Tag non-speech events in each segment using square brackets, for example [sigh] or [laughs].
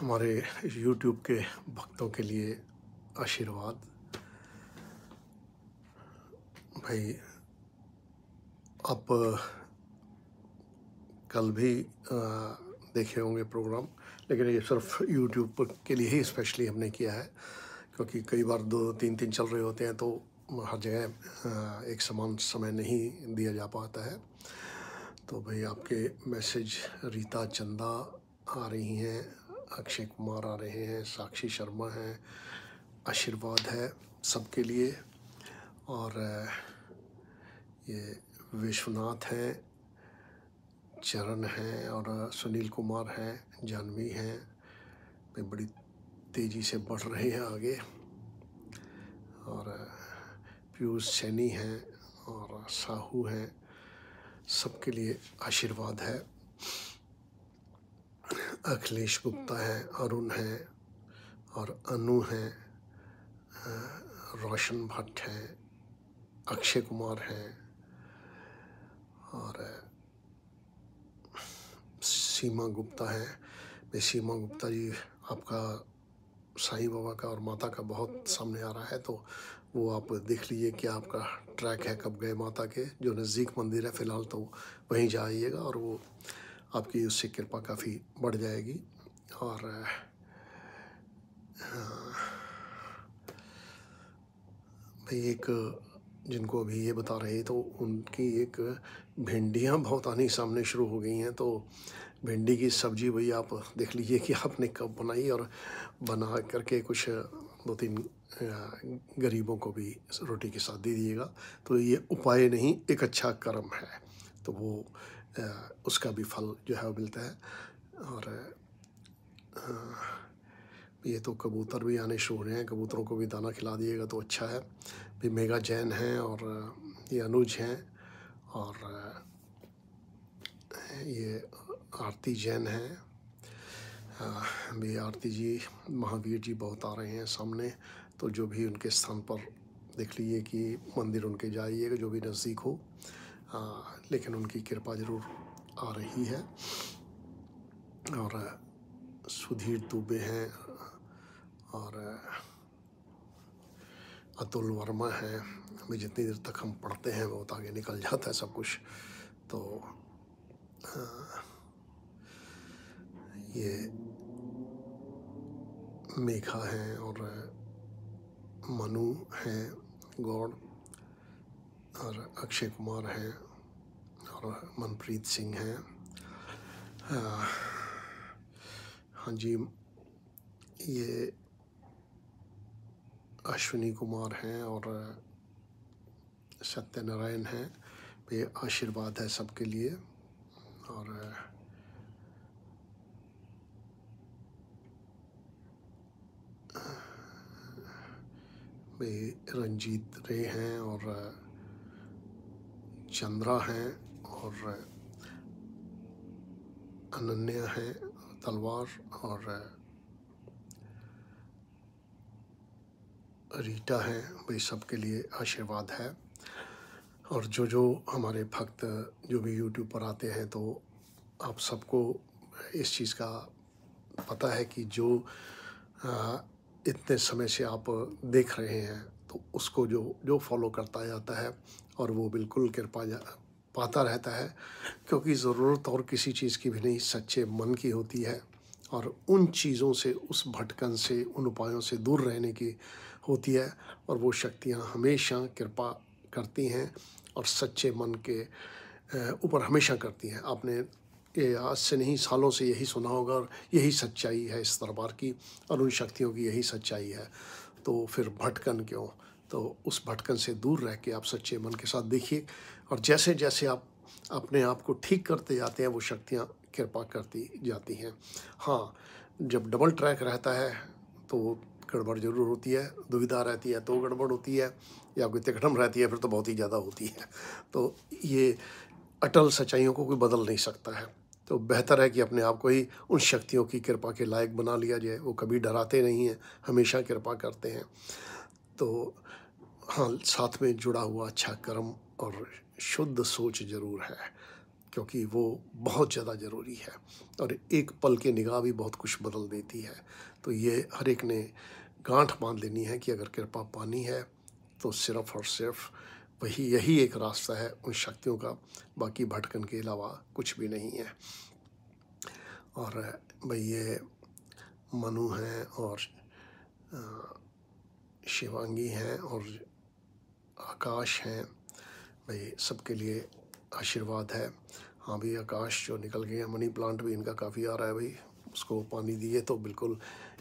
हमारे यूट्यूब के भक्तों के लिए आशीर्वाद भाई आप कल भी देखे होंगे प्रोग्राम लेकिन ये सिर्फ यूट्यूब के लिए ही स्पेशली हमने किया है क्योंकि कई बार दो तीन तीन चल रहे होते हैं तो हर जगह एक समान समय नहीं दिया जा पाता है तो भाई आपके मैसेज रीता चंदा आ रही हैं अक्षय कुमार आ रहे हैं साक्षी शर्मा हैं आशीर्वाद है सबके लिए और ये विश्वनाथ हैं चरण हैं और सुनील कुमार हैं जानवी हैं वे बड़ी तेज़ी से बढ़ रहे हैं आगे और पीयूष सैनी हैं और साहू हैं सबके लिए आशीर्वाद है अखिलेश गुप्ता हम्म। हैं अरुण हैं और अनु हैं रोशन भट्ट हैं अक्षय कुमार हैं और सीमा गुप्ता हैं मैं सीमा गुप्ता जी आपका साईं बाबा का और माता का बहुत हम्म। सामने आ रहा है तो वो आप देख लीजिए कि आपका ट्रैक है कब गए माता के जो नज़दीक मंदिर है फ़िलहाल तो वहीं जाइएगा और वो आपकी उससे कृपा काफ़ी बढ़ जाएगी और भाई एक जिनको अभी ये बता रहे तो उनकी एक भिंडियाँ बहुत आनी सामने शुरू हो गई हैं तो भिंडी की सब्ज़ी वही आप देख लीजिए कि आपने कब बनाई और बना करके कुछ दो तीन गरीबों को भी रोटी के साथ दे दिएगा तो ये उपाय नहीं एक अच्छा कर्म है तो वो उसका भी फल जो है वो मिलता है और ये तो कबूतर भी आने शुरू हो रहे हैं कबूतरों को भी दाना खिला दिएगा तो अच्छा है भी मेगा जैन हैं और ये अनुज हैं और ये आरती जैन हैं भी आरती जी महावीर जी बहुत आ रहे हैं सामने तो जो भी उनके स्थान पर देख लीजिए कि मंदिर उनके जाइएगा जो भी नज़दीक हो आ, हाँ, लेकिन उनकी कृपा ज़रूर आ रही है और सुधीर दुबे हैं और अतुल वर्मा हैं अभी जितनी देर तक हम पढ़ते हैं बहुत आगे निकल जाता है सब कुछ तो ये मेघा हैं और मनु हैं गौड़ और अक्षय कुमार हैं और मनप्रीत सिंह हैं हाँ जी ये अश्विनी कुमार हैं और सत्यनारायण हैं ये आशीर्वाद है सबके लिए और रंजीत रे हैं और चंद्रा हैं और अनन्या है तलवार और रीटा है भाई सबके लिए आशीर्वाद है और जो जो हमारे भक्त जो भी यूट्यूब पर आते हैं तो आप सबको इस चीज़ का पता है कि जो इतने समय से आप देख रहे हैं तो उसको जो जो फॉलो करता जाता है और वो बिल्कुल कृपा पाता रहता है क्योंकि ज़रूरत और किसी चीज़ की भी नहीं सच्चे मन की होती है और उन चीज़ों से उस भटकन से उन उपायों से दूर रहने की होती है और वो शक्तियाँ हमेशा कृपा करती हैं और सच्चे मन के ऊपर हमेशा करती हैं आपने ये आज से नहीं सालों से यही सुना होगा और यही सच्चाई है इस दरबार की और उन शक्तियों की यही सच्चाई है तो फिर भटकन क्यों तो उस भटकन से दूर रह के आप सच्चे मन के साथ देखिए और जैसे जैसे आप अपने आप को ठीक करते जाते हैं वो शक्तियाँ कृपा करती जाती हैं हाँ जब डबल ट्रैक रहता है तो गड़बड़ जरूर होती है दुविधा रहती है तो गड़बड़ होती है या कोई तिकटम रहती है फिर तो बहुत ही ज़्यादा होती है [laughs] तो ये अटल सच्चाइयों को कोई बदल नहीं सकता है तो बेहतर है कि अपने आप को ही उन शक्तियों की कृपा के लायक बना लिया जाए वो कभी डराते नहीं हैं हमेशा कृपा करते हैं तो हाँ साथ में जुड़ा हुआ अच्छा कर्म और शुद्ध सोच जरूर है क्योंकि वो बहुत ज़्यादा ज़रूरी है और एक पल की निगाह भी बहुत कुछ बदल देती है तो ये हर एक ने गांठ बांध लेनी है कि अगर कृपा पानी है तो सिर्फ और सिर्फ वही यही एक रास्ता है उन शक्तियों का बाकी भटकन के अलावा कुछ भी नहीं है और भाई ये मनु हैं और शिवांगी हैं और आकाश हैं भाई सबके लिए आशीर्वाद है हाँ भाई आकाश जो निकल गए हैं मनी प्लांट भी इनका काफ़ी आ रहा है भाई उसको पानी दिए तो बिल्कुल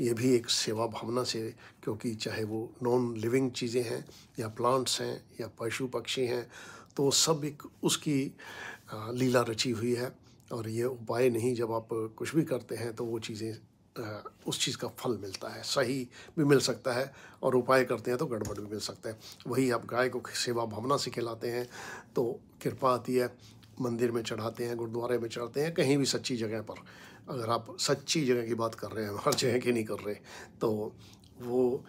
ये भी एक सेवा भावना से क्योंकि चाहे वो नॉन लिविंग चीज़ें हैं या प्लांट्स हैं या पशु पक्षी हैं तो सब एक उसकी लीला रची हुई है और ये उपाय नहीं जब आप कुछ भी करते हैं तो वो चीज़ें उस चीज़ का फल मिलता है सही भी मिल सकता है और उपाय करते हैं तो गड़बड़ भी मिल सकता है वही आप गाय को सेवा भावना से खिलाते हैं तो कृपा आती है मंदिर में चढ़ाते हैं गुरुद्वारे में चढ़ाते हैं कहीं भी सच्ची जगह पर अगर आप सच्ची जगह की बात कर रहे हैं हर जगह की नहीं कर रहे तो वो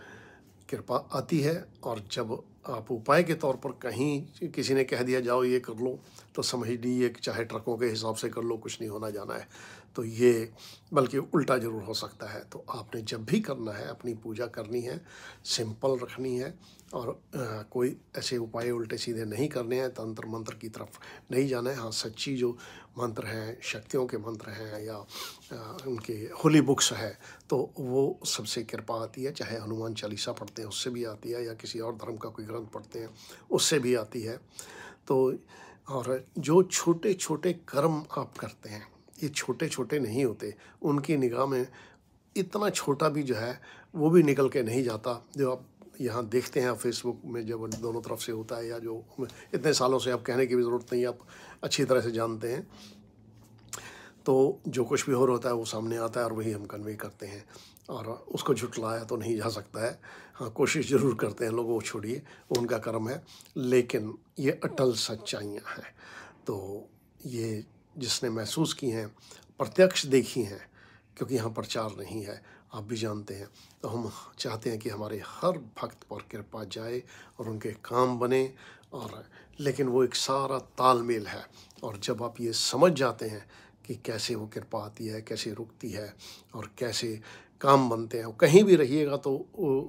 कृपा आती है और जब आप उपाय के तौर पर कहीं किसी ने कह दिया जाओ ये कर लो तो समझ लीजिए चाहे ट्रकों के हिसाब से कर लो कुछ नहीं होना जाना है तो ये बल्कि उल्टा ज़रूर हो सकता है तो आपने जब भी करना है अपनी पूजा करनी है सिंपल रखनी है और आ, कोई ऐसे उपाय उल्टे सीधे नहीं करने हैं तंत्र मंत्र की तरफ नहीं जाना है हाँ सच्ची जो मंत्र हैं शक्तियों के मंत्र हैं या आ, उनके होली बुक्स है तो वो सबसे कृपा आती है चाहे हनुमान चालीसा पढ़ते हैं उससे भी आती है या किसी और धर्म का कोई ग्रंथ पढ़ते हैं उससे भी आती है तो और जो छोटे छोटे कर्म आप करते हैं ये छोटे छोटे नहीं होते उनकी निगाह में इतना छोटा भी जो है वो भी निकल के नहीं जाता जो आप यहाँ देखते हैं फेसबुक में जब दोनों तरफ से होता है या जो इतने सालों से आप कहने की भी ज़रूरत नहीं आप अच्छी तरह से जानते हैं तो जो कुछ भी हो रहा होता है वो सामने आता है और वही हम कन्वे करते हैं और उसको झुटलाया तो नहीं जा सकता है हाँ कोशिश ज़रूर करते हैं लोगों को छोड़िए उनका कर्म है लेकिन ये अटल सच्चाइयाँ हैं तो ये जिसने महसूस की हैं प्रत्यक्ष देखी हैं क्योंकि यहाँ प्रचार नहीं है आप भी जानते हैं तो हम चाहते हैं कि हमारे हर भक्त पर कृपा जाए और उनके काम बने और लेकिन वो एक सारा तालमेल है और जब आप ये समझ जाते हैं कि कैसे वो कृपा आती है कैसे रुकती है और कैसे काम बनते हैं कहीं भी रहिएगा तो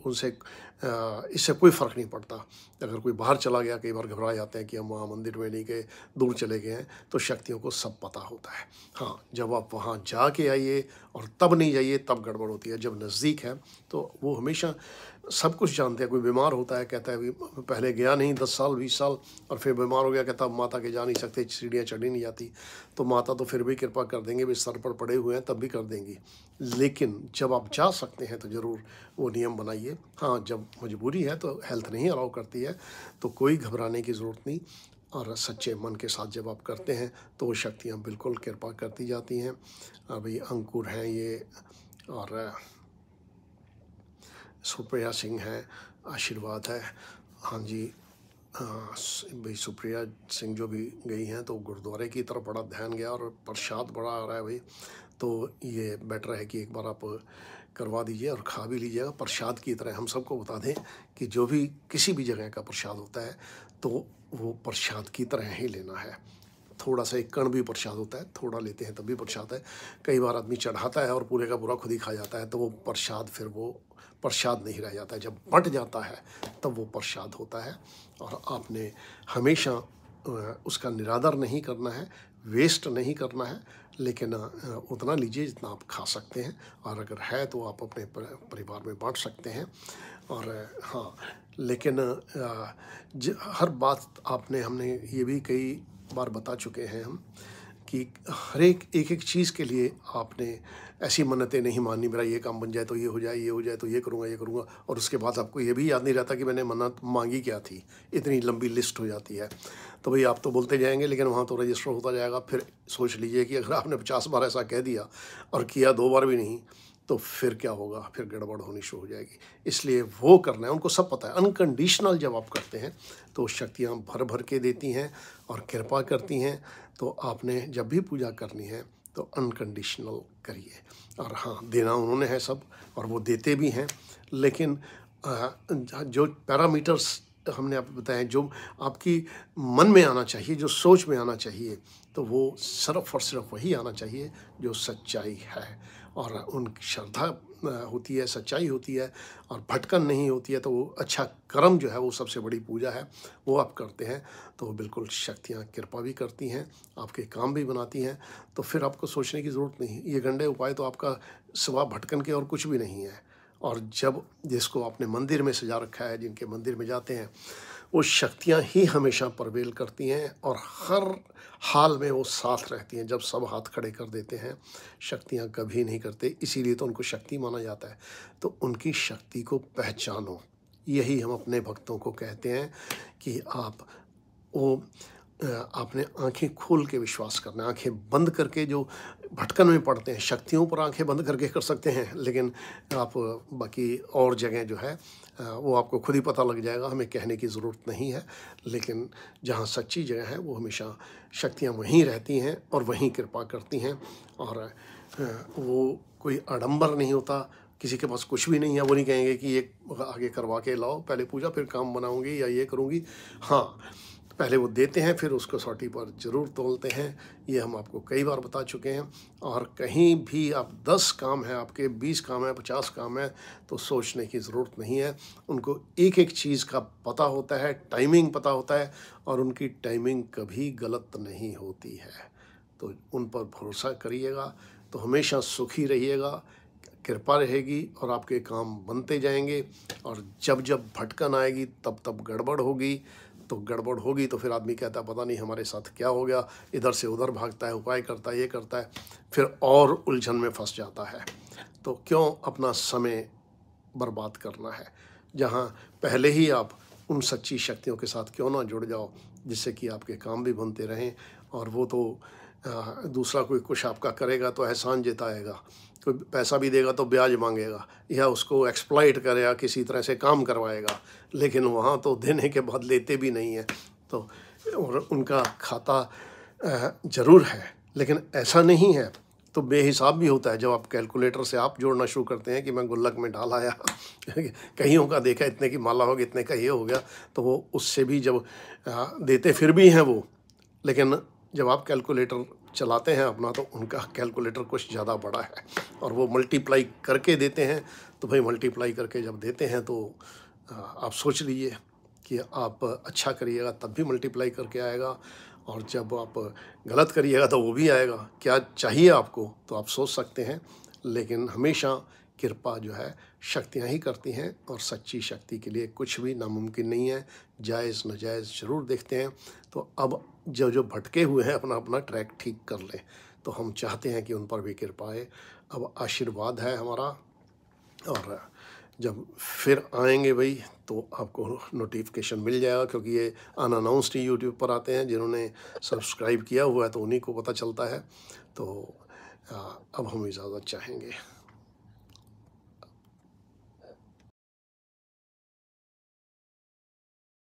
उनसे इससे कोई फ़र्क नहीं पड़ता अगर कोई बाहर चला गया कई बार घबरा जाते हैं कि हम वहाँ मंदिर में नहीं गए दूर चले गए हैं तो शक्तियों को सब पता होता है हाँ जब आप वहाँ जा के आइए और तब नहीं जाइए तब गड़बड़ होती है जब नज़दीक है तो वो हमेशा सब कुछ जानते हैं कोई बीमार होता है कहता है पहले गया नहीं दस साल बीस साल और फिर बीमार हो गया कहता अब माता के जा नहीं सकते सीढ़ियाँ चढ़ी नहीं जाती तो माता तो फिर भी कृपा कर देंगे भी सर पर पड़े हुए हैं तब भी कर देंगी लेकिन जब आप जा सकते हैं तो ज़रूर वो नियम बनाइए हाँ जब मजबूरी है तो हेल्थ नहीं अलाउ करती है तो कोई घबराने की ज़रूरत नहीं और सच्चे मन के साथ जब आप करते हैं तो वो शक्तियाँ बिल्कुल कृपा करती जाती हैं अभी अंकुर हैं ये और सुप्रिया सिंह हैं आशीर्वाद है हाँ जी भाई सुप्रिया सिंह जो भी गई हैं तो गुरुद्वारे की तरफ बड़ा ध्यान गया और प्रसाद बड़ा आ रहा है भाई तो ये बेटर है कि एक बार आप करवा दीजिए और खा भी लीजिएगा प्रसाद की तरह हम सबको बता दें कि जो भी किसी भी जगह का प्रसाद होता है तो वो प्रसाद की तरह ही लेना है थोड़ा सा एक कण भी प्रसाद होता है थोड़ा लेते हैं तब भी प्रसाद है कई बार आदमी चढ़ाता है और पूरे का पूरा खुद ही खा जाता है तो वो प्रसाद फिर वो प्रसाद नहीं रह जाता है जब बट जाता है तब वो प्रसाद होता है और आपने हमेशा उसका निरादर नहीं करना है वेस्ट नहीं करना है लेकिन उतना लीजिए जितना आप खा सकते हैं और अगर है तो आप अपने परिवार में बांट सकते हैं और हाँ लेकिन हर बात आपने हमने ये भी कई बार बता चुके हैं हम कि हर एक एक एक चीज़ के लिए आपने ऐसी मन्नतें नहीं मानी मेरा ये काम बन जाए तो ये हो जाए ये हो जाए तो ये करूँगा ये करूँगा और उसके बाद आपको ये भी याद नहीं रहता कि मैंने मन्नत मांगी क्या थी इतनी लंबी लिस्ट हो जाती है तो भाई आप तो बोलते जाएंगे लेकिन वहाँ तो रजिस्टर होता जाएगा फिर सोच लीजिए कि अगर आपने पचास बार ऐसा कह दिया और किया दो बार भी नहीं तो फिर क्या होगा फिर गड़बड़ होनी शुरू हो जाएगी इसलिए वो करना है उनको सब पता है अनकंडीशनल जब आप करते हैं तो शक्तियाँ भर भर के देती हैं और कृपा करती हैं तो आपने जब भी पूजा करनी है तो अनकंडीशनल करिए और हाँ देना उन्होंने है सब और वो देते भी हैं लेकिन जो पैरामीटर्स हमने आप बताए जो आपकी मन में आना चाहिए जो सोच में आना चाहिए तो वो सिर्फ और सिर्फ वही आना चाहिए जो सच्चाई है और उनकी श्रद्धा होती है सच्चाई होती है और भटकन नहीं होती है तो वो अच्छा कर्म जो है वो सबसे बड़ी पूजा है वो आप करते हैं तो बिल्कुल शक्तियाँ कृपा भी करती हैं आपके काम भी बनाती हैं तो फिर आपको सोचने की ज़रूरत नहीं ये गंडे उपाय तो आपका सिवा भटकन के और कुछ भी नहीं है और जब जिसको आपने मंदिर में सजा रखा है जिनके मंदिर में जाते हैं वो शक्तियाँ ही हमेशा प्रवेल करती हैं और हर हाल में वो साथ रहती हैं जब सब हाथ खड़े कर देते हैं शक्तियाँ कभी नहीं करते इसीलिए तो उनको शक्ति माना जाता है तो उनकी शक्ति को पहचानो यही हम अपने भक्तों को कहते हैं कि आप वो आपने आंखें खोल के विश्वास करना है आंखें बंद करके जो भटकन में पड़ते हैं शक्तियों पर आंखें बंद करके कर सकते हैं लेकिन आप बाकी और जगह जो है वो आपको खुद ही पता लग जाएगा हमें कहने की ज़रूरत नहीं है लेकिन जहाँ सच्ची जगह है वो हमेशा शक्तियाँ वहीं रहती हैं और वहीं कृपा करती हैं और वो कोई आडम्बर नहीं होता किसी के पास कुछ भी नहीं है वो नहीं कहेंगे कि ये आगे करवा के लाओ पहले पूजा फिर काम बनाऊँगी या ये करूँगी हाँ पहले वो देते हैं फिर उसको सॉटी पर ज़रूर तोलते हैं ये हम आपको कई बार बता चुके हैं और कहीं भी आप दस काम हैं आपके बीस काम हैं पचास काम हैं तो सोचने की ज़रूरत नहीं है उनको एक एक चीज़ का पता होता है टाइमिंग पता होता है और उनकी टाइमिंग कभी गलत नहीं होती है तो उन पर भरोसा करिएगा तो हमेशा सुखी रहिएगा कृपा रहेगी और आपके काम बनते जाएंगे और जब जब भटकन आएगी तब तब गड़बड़ होगी तो गड़बड़ होगी तो फिर आदमी कहता है पता नहीं हमारे साथ क्या हो गया इधर से उधर भागता है उपाय करता है ये करता है फिर और उलझन में फंस जाता है तो क्यों अपना समय बर्बाद करना है जहाँ पहले ही आप उन सच्ची शक्तियों के साथ क्यों ना जुड़ जाओ जिससे कि आपके काम भी बनते रहें और वो तो दूसरा कोई कुछ आपका करेगा तो एहसान जताएगा कोई पैसा भी देगा तो ब्याज मांगेगा या उसको एक्सप्लाइट करेगा किसी तरह से काम करवाएगा लेकिन वहाँ तो देने के बाद लेते भी नहीं हैं तो और उनका खाता ज़रूर है लेकिन ऐसा नहीं है तो बेहिसाब भी होता है जब आप कैलकुलेटर से आप जोड़ना शुरू करते हैं कि मैं गुल्लक में डाला या कहीं का देखा इतने की माला हो गया इतने का ये हो गया तो वो उससे भी जब देते फिर भी हैं वो लेकिन जब आप कैलकुलेटर चलाते हैं अपना तो उनका कैलकुलेटर कुछ ज़्यादा बड़ा है और वो मल्टीप्लाई करके देते हैं तो भाई मल्टीप्लाई करके जब देते हैं तो आप सोच लीजिए कि आप अच्छा करिएगा तब भी मल्टीप्लाई करके आएगा और जब आप गलत करिएगा तो वो भी आएगा क्या चाहिए आपको तो आप सोच सकते हैं लेकिन हमेशा कृपा जो है शक्तियाँ ही करती हैं और सच्ची शक्ति के लिए कुछ भी नामुमकिन नहीं है जायज़ नाजायज़ ज़रूर देखते हैं तो अब जो जो भटके हुए हैं अपना अपना ट्रैक ठीक कर लें तो हम चाहते हैं कि उन पर भी कृपा आए अब आशीर्वाद है हमारा और जब फिर आएंगे भाई तो आपको नोटिफिकेशन मिल जाएगा क्योंकि ये अनअनाउंसड ही यूट्यूब पर आते हैं जिन्होंने सब्सक्राइब किया हुआ है तो उन्हीं को पता चलता है तो अब हम इजाज़त चाहेंगे